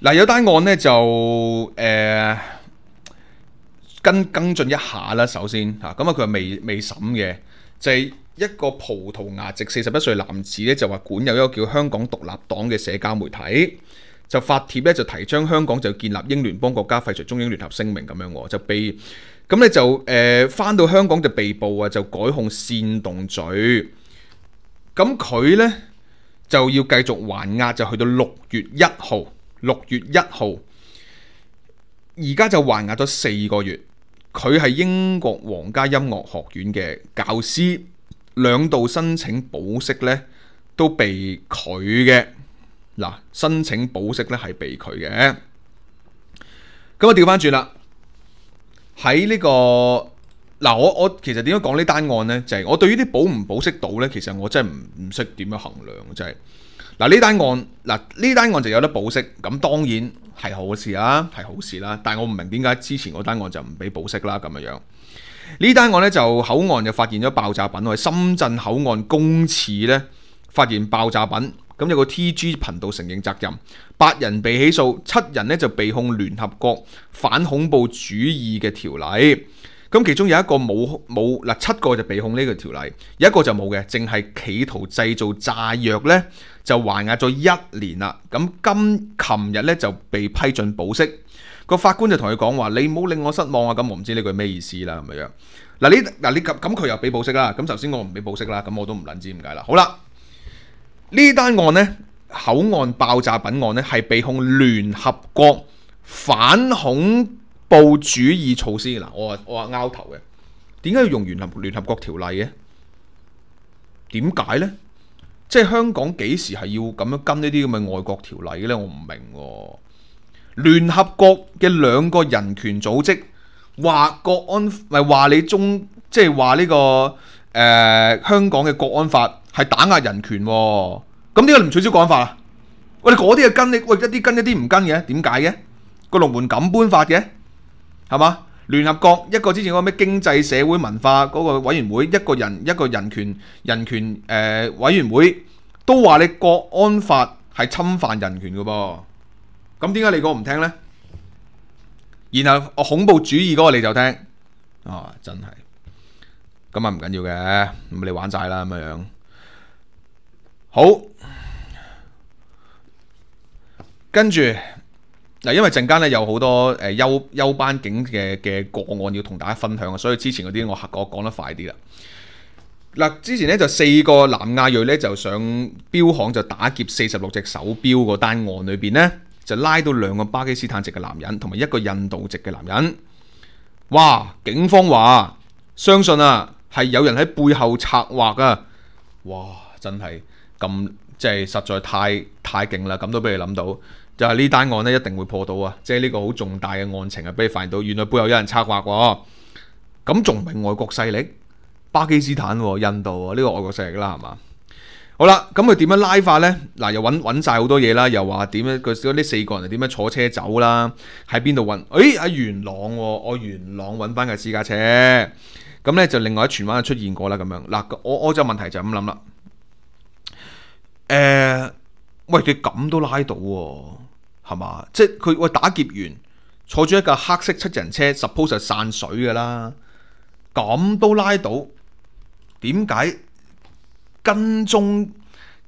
嗱，有單案咧，就誒跟跟進一下啦。首先嚇，咁啊，佢未未審嘅，就係一個葡萄牙籍四十一歲男子咧，就話管有一個叫香港獨立黨嘅社交媒體，就發帖咧，就提倡香港就建立英聯邦國家廢除中英聯合聲明咁樣喎，就被咁咧就誒翻到香港就被捕啊，就改控煽動罪。咁佢咧就要繼續還押，就去到六月一號。六月一号，而家就还押咗四个月。佢系英国皇家音乐学院嘅教师，两度申请保释咧，都被拒嘅。嗱，申请保释咧系被拒嘅。咁我调翻转啦，喺呢个嗱，我我其实点样讲呢单案咧，就系我对于啲保唔保释到咧，其实我真系唔唔识点样衡量嘅，就系。嗱呢單案，嗱呢單案就有得保釋，咁當然係好事啦，係好事啦。但我唔明點解之前嗰單案就唔俾保釋啦咁樣。呢單案咧就口岸就發現咗爆炸品，喺深圳口岸公廁咧發現爆炸品，咁有個 T G 頻道承認責任，八人被起訴，七人咧就被控聯合國反恐怖主義嘅條例。咁其中有一個冇冇嗱七個就被控呢個條例，有一個就冇嘅，淨係企圖製造炸藥呢，就還押咗一年啦。咁今琴日呢，就被批准保釋，個法官就同佢講話：你唔好令我失望啊！咁我唔知呢句咩意思啦咁樣。嗱，呢嗱你咁佢又俾保釋啦。咁首先我唔俾保釋啦。咁我都唔撚知點解啦。好啦，呢單案呢，口岸爆炸品案呢，係被控聯合國反恐。部主义措施嗱，我话我话拗头嘅，点解要用联合联合国条例嘅？点解呢？即系香港几时系要咁样跟呢啲咁嘅外国条例嘅咧？我唔明。联合国嘅两个人权组织话国安咪话你中即系话呢个诶香港嘅国安法系打压人权，咁点解唔取消国安法啊？喂，嗰啲嘅跟你喂一啲跟一啲唔跟嘅，点解嘅？个龙门咁般法嘅？系嘛？聯合國一個之前嗰咩經濟社會文化嗰個委員會，一個人一個人權人權誒委員會都話你國安法係侵犯人權嘅噃。咁點解你個唔聽呢？然後恐怖主義嗰個你就聽啊！真係咁啊，唔緊要嘅，咁你玩晒啦咁樣。好，跟住。嗱，因为阵间咧有好多诶休休班警嘅嘅个案要同大家分享啊，所以之前嗰啲我吓我讲得快啲啦。嗱，之前咧就四个南亚裔咧就上标行就打劫四十六只手表嗰单案里边咧，就拉到两个巴基斯坦籍嘅男人，同埋一个印度籍嘅男人。哇！警方话相信啊系有人喺背后策划噶。哇！真系咁即系实在太太劲啦，咁都俾你谂到。就係呢單案咧，一定會破到啊！即係呢個好重大嘅案情啊，俾你發現到，原來背後有人策劃喎。咁仲唔係外國勢力，巴基斯坦、印度啊，呢個外國勢力啦，係嘛？好啦，咁佢點樣拉法呢？嗱，又揾揾曬好多嘢啦，又話點樣？佢嗰四個人係點樣坐車走啦？喺邊度揾？誒，喺元朗喎，我元朗揾翻架私家車。咁咧就另外喺荃灣就出現過啦。咁樣嗱，我我就問題就咁諗啦。誒，喂，佢咁都拉到喎！系嘛？即系佢喂打劫完，坐住一架黑色七人车，suppose 散水噶啦，咁都拉到。点解跟踪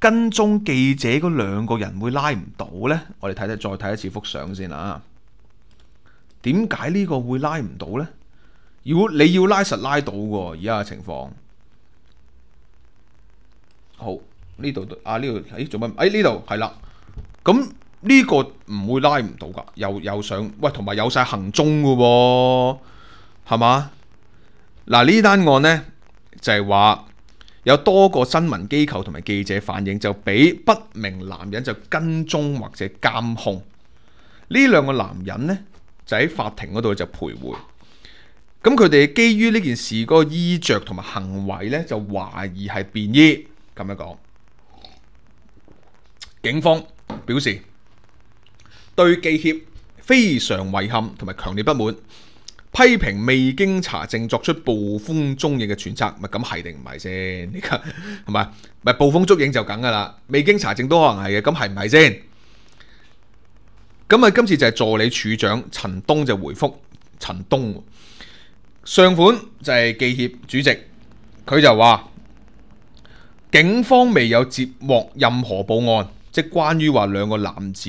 跟踪记者嗰两个人会拉唔到呢？我哋睇睇再睇一次幅相先啊！点解呢个会拉唔到呢？如果你要拉实拉到喎，而家嘅情况。好，呢度啊呢度，诶做乜？诶呢度系啦，咁。呢个唔会拉唔到噶，又又想喂，同埋有晒行踪噶喎，系嘛？嗱呢单案呢，就系话有多个新闻机构同埋记者反映，就俾不明男人就跟踪或者监控。呢两个男人呢，就喺法庭嗰度就徘徊。咁佢哋基于呢件事嗰个衣着同埋行为呢，就怀疑系便衣咁样讲。警方表示。对记协非常遗憾同埋强烈不满，批评未经查证作出暴风中影嘅揣测，咪咁系定唔系先？呢个系咪咪暴风捉影就梗噶啦？未经查证都可能系嘅，咁系唔系先？咁啊，今次就系助理处长陈东就回复陈东，上款就系记协主席，佢就话警方未有接获任何报案，即关于话两个男子。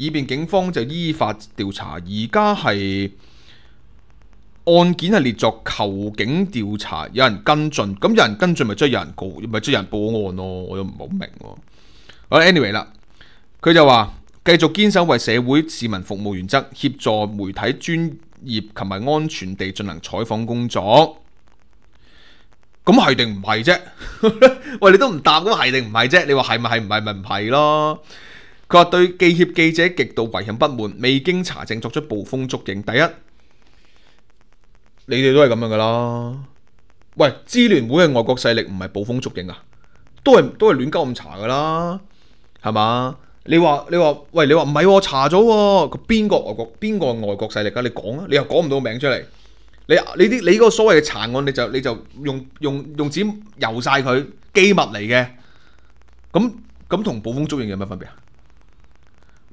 以便警方就依法调查，而家系案件系列作求警调查，有人跟进，咁有人跟进咪即有人告，咪即有人报案咯。我都唔好明。好，anyway 啦，佢就话继续坚守为社会市民服务原则，协助媒体专业同埋安全地进行采访工作。咁系定唔系啫？喂，你都唔答，咁系定唔系啫？你话系咪系唔系咪唔系咯？佢话对记协记者极度遗憾不满，未经查证作出捕风捉影。第一，你哋都系咁样噶啦。喂，支联会系外国势力，唔系捕风捉影啊，都系都系乱鸠咁查噶啦，系嘛？你话你话喂，你话唔系查咗边个外国边个外国势力啊？你讲啊，你又讲唔到名出嚟。你你啲你嗰个所谓嘅查案，你就你就用用用纸油晒佢机密嚟嘅，咁咁同暴风捉影有咩分别啊？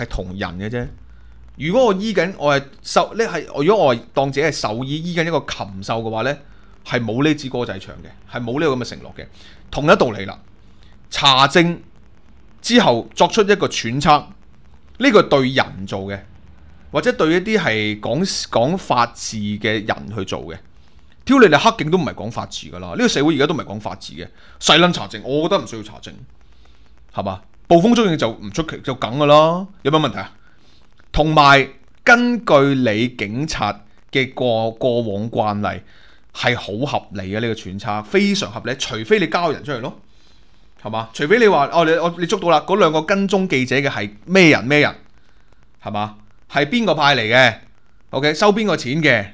系同人嘅啫。如果我醫紧，我系受呢系，如果我当自己系兽医，醫紧一个禽兽嘅话咧，系冇呢支歌仔唱嘅，系冇呢个咁嘅承诺嘅。同一道理啦。查证之后作出一个揣测，呢个对人做嘅，或者对一啲系讲讲法治嘅人去做嘅。挑你哋黑警都唔系讲法治噶啦，呢个社会而家都唔系讲法治嘅。细撚查证，我觉得唔需要查证，系嘛？暴風中影就唔出奇，就梗噶咯。有乜問題啊？同埋根據你警察嘅過过往慣例係好合理嘅呢個揣測，非常合理。除非你交人出嚟咯，係嘛？除非你話哦，你我你捉到啦，嗰兩個跟蹤記者嘅係咩人咩人，係嘛？係邊個派嚟嘅？OK，收邊個錢嘅？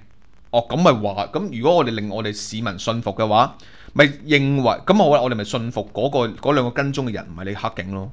哦，咁咪話咁。如果我哋令我哋市民信服嘅話，咪認為咁我我我哋咪信服嗰個嗰兩個跟蹤嘅人唔係你黑警咯。